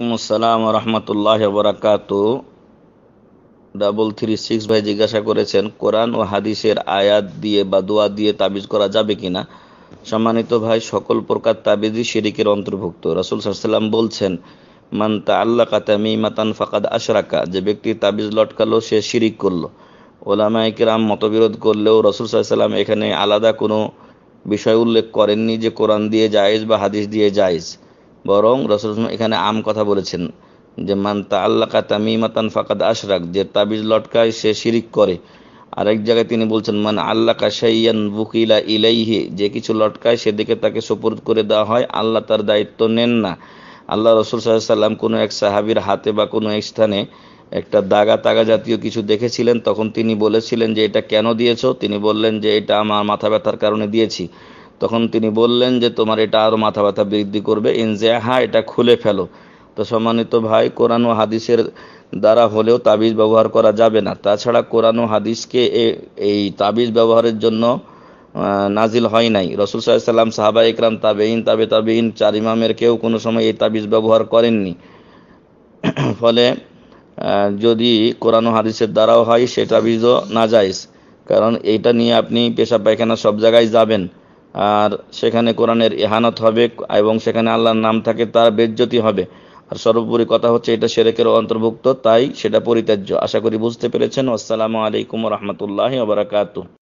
ওয়ালাইকুম আসসালাম রহমতুল্লাহ বরাকাত ডাবল থ্রি সিক্স ভাই জিজ্ঞাসা করেছেন কোরআন ও হাদিসের আয়াত দিয়ে বা দোয়া দিয়ে তাবিজ করা যাবে কিনা সম্মানিত ভাই সকল প্রকার তাবিজই শিরিকের অন্তর্ভুক্ত রাসুল সাল্লাম বলছেন মান তা আল্লাহ কাতামি মাতান ফাকাদ আশরাকা যে ব্যক্তি তাবিজ লটকালো সে শিরিক করলো ওলামাইকেরাম মতবিরোধ করলেও রসুল সাল্লাম এখানে আলাদা কোনো বিষয় উল্লেখ করেননি যে কোরআন দিয়ে জায়েজ বা হাদিস দিয়ে জায়েজ বরং রসুল এখানে আম কথা বলেছেন যে আল্লাহ আল্লাকা তামিমাতান ফাকাদ আশরাক যে তাবিজ লটকায় সে শিরিক করে আরেক জায়গায় তিনি বলছেন মান আল্লাহ কাশাইয়ান বুকিলা ইলাইহি যে কিছু লটকায় সেদিকে তাকে সোপর্দ করে দেওয়া হয় আল্লাহ তার দায়িত্ব নেন না আল্লাহ রসুল সাল্লাম কোনো এক সাহাবির হাতে বা কোনো এক স্থানে একটা দাগা তাগা জাতীয় কিছু দেখেছিলেন তখন তিনি বলেছিলেন যে এটা কেন দিয়েছ তিনি বললেন যে এটা আমার মাথা ব্যথার কারণে দিয়েছি তখন তিনি বললেন যে তোমার এটা আরও মাথা ব্যথা বৃদ্ধি করবে হ্যাঁ এটা খুলে ফেলো তো সম্মানিত ভাই কোরআন ও হাদিসের দ্বারা হলেও তাবিজ ব্যবহার করা যাবে না তাছাড়া কোরআন ও হাদিসকে এই তাবিজ ব্যবহারের জন্য নাজিল হয় নাই রসুল সাল্লাম সাহাবা ইকরাম তাবেইন তাবে তাবেইন চার ইমামের কেউ কোনো সময় এই তাবিজ ব্যবহার করেননি ফলে যদি কোরআন ও হাদিসের দ্বারাও হয় সে তাবিজও না যাইস কারণ এইটা নিয়ে আপনি পেশা পায়খানা সব জায়গায় যাবেন আর সেখানে কোরআনের এহানত হবে এবং সেখানে আল্লাহর নাম থাকে তার বেজ্জতি হবে আর সর্বোপরি কথা হচ্ছে এটা সেরেকের অন্তর্ভুক্ত তাই সেটা পরিত্যাজ্য আশা করি বুঝতে পেরেছেন আসসালামু আলাইকুম রহমতুল্লাহ আবরাকাতু